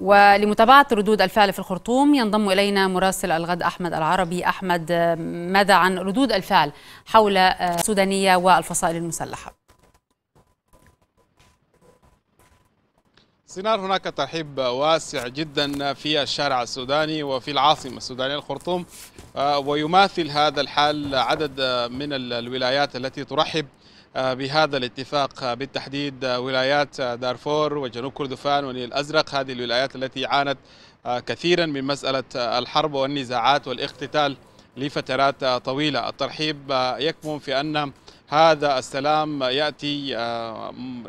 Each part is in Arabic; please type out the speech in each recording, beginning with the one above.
ولمتابعة ردود الفعل في الخرطوم ينضم إلينا مراسل الغد أحمد العربي أحمد ماذا عن ردود الفعل حول آه، السودانية والفصائل المسلحة سينار هناك ترحيب واسع جدا في الشارع السوداني وفي العاصمة السودانية الخرطوم آه، ويماثل هذا الحال عدد من الولايات التي ترحب آه، بهذا الاتفاق آه، بالتحديد آه، ولايات دارفور وجنوب كردفان والنيل الأزرق هذه الولايات التي عانت كثيرا من مسألة الحرب والنزاعات والاقتتال لفترات طويلة الترحيب يكمن في أن هذا السلام يأتي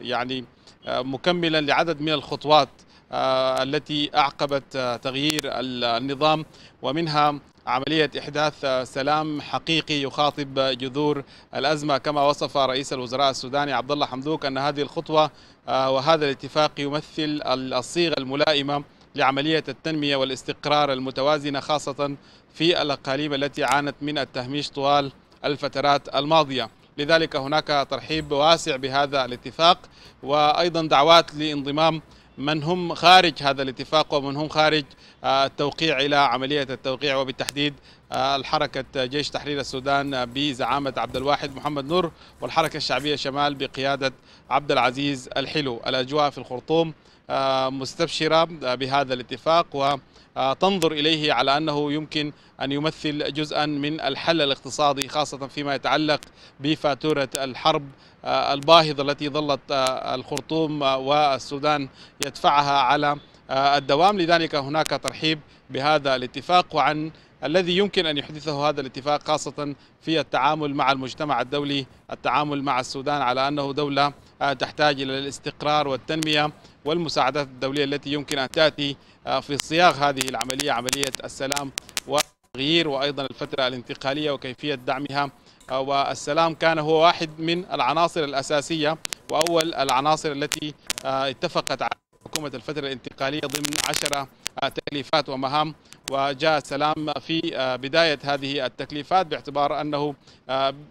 يعني مكملا لعدد من الخطوات آه، التي أعقبت آه، تغيير النظام ومنها عملية إحداث آه، سلام حقيقي يخاطب جذور الأزمة كما وصف رئيس الوزراء السوداني عبد الله حمدوك أن هذه الخطوة وهذا الاتفاق يمثل الصيغة الملائمة لعملية التنمية والاستقرار المتوازنة خاصة في الأقاليم التي عانت من التهميش طوال الفترات الماضية لذلك هناك ترحيب واسع بهذا الاتفاق وأيضا دعوات لانضمام من هم خارج هذا الاتفاق ومن هم خارج آه، التوقيع إلى عملية التوقيع وبالتحديد آه، الحركة جيش تحرير السودان بزعامة عبد الواحد محمد نور والحركة الشعبية شمال بقيادة عبد العزيز الحلو الأجواء في الخرطوم آه، مستبشرة بهذا الاتفاق وتنظر إليه على أنه يمكن أن يمثل جزءا من الحل الاقتصادي خاصة فيما يتعلق بفاتورة الحرب آه، الباهظة التي ظلت آه، الخرطوم آه، والسودان يدفعها على الدوام لذلك هناك ترحيب بهذا الاتفاق وعن الذي يمكن أن يحدثه هذا الاتفاق خاصة في التعامل مع المجتمع الدولي التعامل مع السودان على أنه دولة تحتاج إلى الاستقرار والتنمية والمساعدات الدولية التي يمكن أن تأتي في صياغ هذه العملية عملية السلام والتغيير وأيضا الفترة الانتقالية وكيفية دعمها والسلام كان هو واحد من العناصر الأساسية وأول العناصر التي آه، اتفقت على حكومة الفترة الانتقالية ضمن عشرة آه، تكليفات ومهام وجاء السلام في آه، بداية هذه التكليفات باعتبار أنه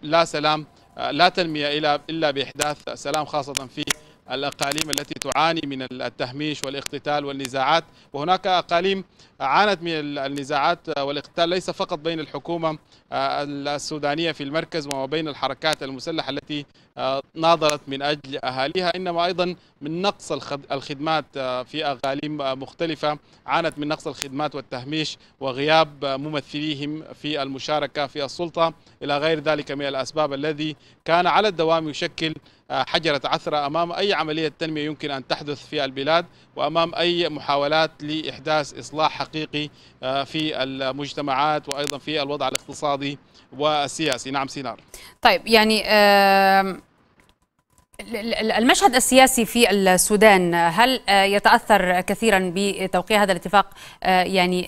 لا سلام لا تنمية إلا بإحداث سلام خاصة في الأقاليم التي تعاني من التهميش والاقتتال والنزاعات وهناك أقاليم عانت من النزاعات والاقتتال ليس فقط بين الحكومة آه، السودانية في المركز وما بين الحركات المسلحة التي آه، ناضلت من أجل أهاليها إنما أيضا من نقص الخدمات آه، في أقاليم مختلفة عانت من نقص الخدمات والتهميش وغياب ممثليهم في المشاركة في السلطة إلى غير ذلك من الأسباب الذي كان على الدوام يشكل حجرة عثرة أمام أي عملية تنمية يمكن أن تحدث في البلاد وأمام أي محاولات لإحداث إصلاح الحقيقي آه، في المجتمعات وأيضا في الوضع الاقتصادي والسياسي نعم سينار طيب يعني المشهد السياسي في السودان هل آه، يتاثر كثيرا بتوقيع هذا الاتفاق آه، يعني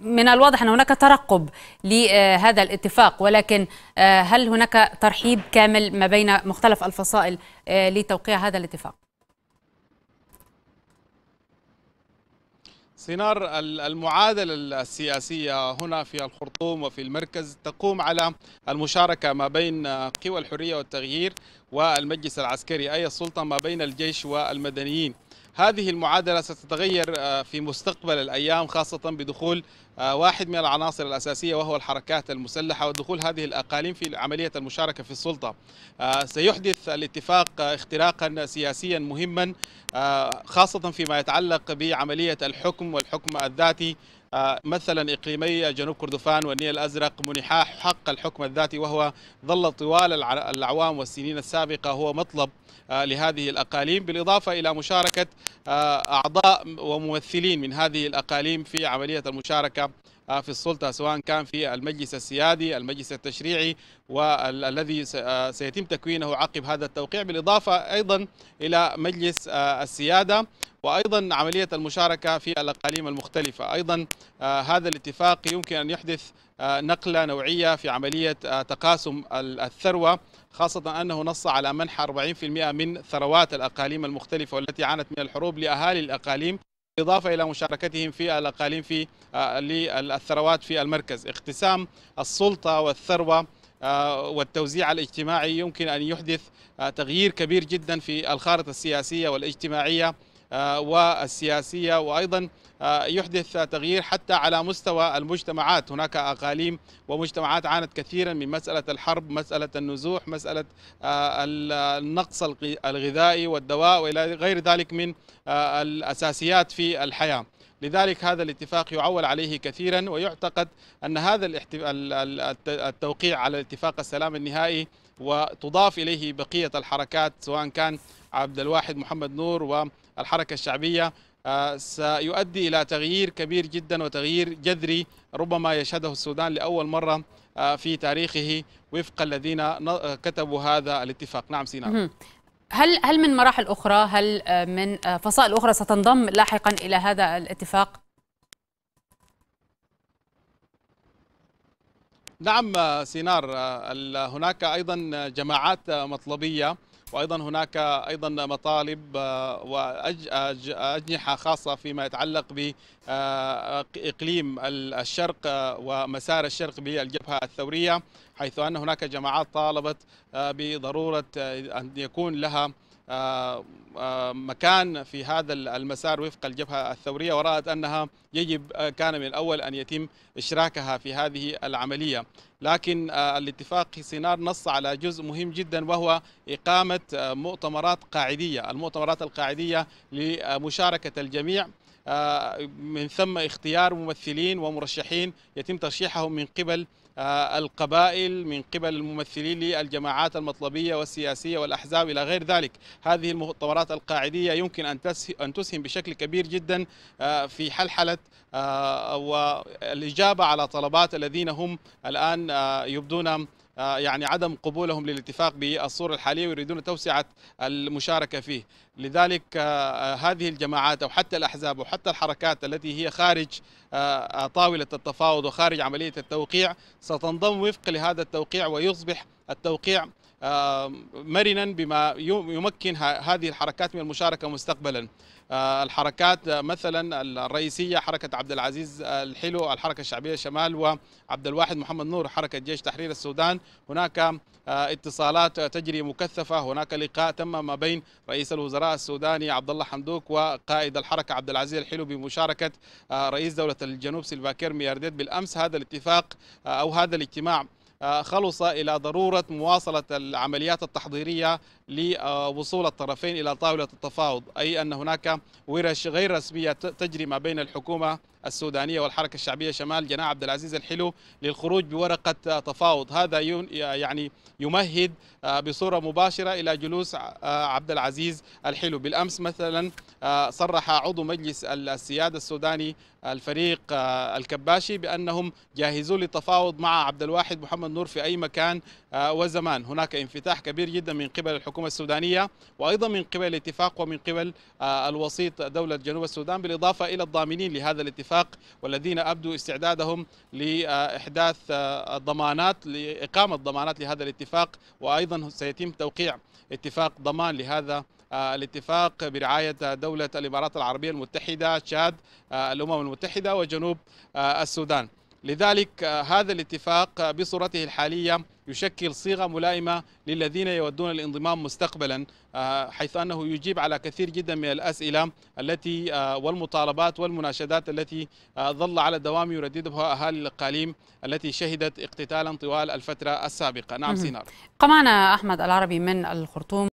من الواضح ان هناك ترقب لهذا الاتفاق ولكن هل هناك ترحيب كامل ما بين مختلف الفصائل لتوقيع هذا الاتفاق سينار المعادلة السياسية هنا في الخرطوم وفي المركز تقوم على المشاركة ما بين قوى الحرية والتغيير والمجلس العسكري أي السلطة ما بين الجيش والمدنيين هذه المعادلة ستتغير آه، في مستقبل الأيام خاصة بدخول آه، واحد من العناصر الأساسية وهو الحركات المسلحة ودخول هذه الأقاليم في عملية المشاركة في السلطة آه، سيحدث الاتفاق اختراقا سياسيا مهما خاصة فيما يتعلق بعملية الحكم والحكم الذاتي مثلا إقليمي جنوب كردفان والنيل الأزرق منحا حق الحكم الذاتي وهو ظل طوال الأعوام والسنين السابقة هو مطلب آه، لهذه الأقاليم بالإضافة إلى مشاركة آه، أعضاء وممثلين من هذه الأقاليم في عملية المشاركة آه، في السلطة سواء كان في المجلس السيادي المجلس التشريعي والذي سيتم تكوينه عقب هذا التوقيع بالإضافة أيضا إلى مجلس السيادة وأيضا عملية المشاركة في الأقاليم المختلفة أيضا آه، هذا الاتفاق يمكن أن يحدث آه، نقلة نوعية في عملية آه، تقاسم الثروة خاصة أنه نص على منح 40% من ثروات الأقاليم المختلفة والتي عانت من الحروب لأهالي الأقاليم اضافه إلى مشاركتهم في الأقاليم في للثروات في المركز اقتسام السلطة والثروة والتوزيع الاجتماعي يمكن أن يحدث تغيير كبير جدا في الخارطة السياسية والاجتماعية آه، والسياسية وأيضا آه، يحدث تغيير حتى على مستوى المجتمعات هناك أقاليم ومجتمعات عانت كثيرا من مسألة الحرب مسألة النزوح مسألة آه، النقص الغذائي والدواء وإلى غير ذلك من الأساسيات في الحياة لذلك هذا الاتفاق يعول عليه كثيرا ويعتقد أن هذا التوقيع على الاتفاق السلام النهائي وتضاف إليه بقية الحركات سواء كان عبد الواحد محمد نور و الحركة الشعبية آه، سيؤدي إلى تغيير كبير جدا وتغيير جذري ربما يشهده السودان لأول مرة آه، في تاريخه وفق الذين آه، كتبوا هذا الاتفاق نعم سيناء هل هل من مراحل أخرى هل من فصائل أخرى ستنضم لاحقا إلى هذا الاتفاق؟ نعم سينار هناك أيضا جماعات مطلبية وايضا هناك ايضا مطالب آه، واجنحه خاصه فيما يتعلق باقليم الشرق آه، ومسار الشرق بالجبهه الثوريه حيث ان هناك جماعات طالبت آه، بضروره ان يكون لها مكان في هذا المسار وفق الجبهة الثورية ورأت أنها يجب آه، كان من الأول أن يتم إشراكها في هذه العملية لكن آه، الاتفاق سينار نص على جزء مهم جدا وهو إقامة آه، مؤتمرات قاعدية المؤتمرات القاعدية لمشاركة الجميع من ثم اختيار ممثلين ومرشحين يتم ترشيحهم من قبل آه، القبائل من قبل الممثلين للجماعات المطلبية والسياسية والأحزاب إلى غير ذلك هذه المؤتمرات القاعدية يمكن أن تسهم بشكل كبير جدا آه، في حلحلة آه، والإجابة على طلبات الذين هم الآن يبدون آه، يعني عدم قبولهم للاتفاق بالصورة الحالية ويريدون توسعة المشاركة فيه لذلك آه، آه، هذه الجماعات أو حتى الأحزاب وحتى الحركات التي هي خارج طاولة التفاوض وخارج عملية التوقيع ستنضم وفق لهذا التوقيع ويصبح التوقيع مرنا بما يمكن هذه الحركات من المشاركة مستقبلا آه، الحركات مثلا الرئيسية حركة عبد العزيز آه، الحلو الحركة الشعبية الشمال وعبد الواحد محمد نور حركة جيش تحرير السودان هناك آه، اتصالات تجري مكثفة هناك لقاء تم ما بين رئيس الوزراء السوداني عبد الله حمدوك وقائد الحركة عبد العزيز الحلو بمشاركة رئيس دولة الجنوب سلفاكير ميارديت بالأمس هذا الاتفاق أو هذا الاجتماع آه، خلص إلى ضرورة مواصلة العمليات التحضيرية لوصول الطرفين إلى طاولة التفاوض أي أن هناك ورش غير رسمية تجري ما بين الحكومة السودانيه والحركه الشعبيه شمال جناح عبد العزيز الحلو للخروج بورقه تفاوض هذا يعني يمهد آه، بصوره مباشره الى جلوس آه، عبد العزيز الحلو بالامس مثلا آه، صرح عضو مجلس السياده السوداني الفريق الكباشي بانهم جاهزون للتفاوض مع عبد الواحد محمد نور في اي مكان آه، وزمان هناك انفتاح كبير جدا من قبل الحكومة السودانية وأيضا من قبل الاتفاق ومن قبل آه، الوسيط دولة جنوب السودان بالإضافة إلى الضامنين لهذا الاتفاق والذين أبدوا استعدادهم لإحداث آه، الضمانات لإقامة ضمانات لهذا الاتفاق وأيضا سيتم توقيع اتفاق ضمان لهذا الاتفاق برعاية دولة الإمارات العربية المتحدة تشاد الأمم المتحدة وجنوب السودان لذلك آه، هذا الاتفاق آه، بصورته الحالية يشكل صيغة ملائمة للذين يودون الانضمام مستقبلا آه، حيث أنه يجيب على كثير جدا من الأسئلة التي والمطالبات والمناشدات التي ظل على الدوام يرددها أهالي الأقاليم التي شهدت اقتتالا طوال الفترة السابقة نعم سينار قمعنا أحمد العربي من الخرطوم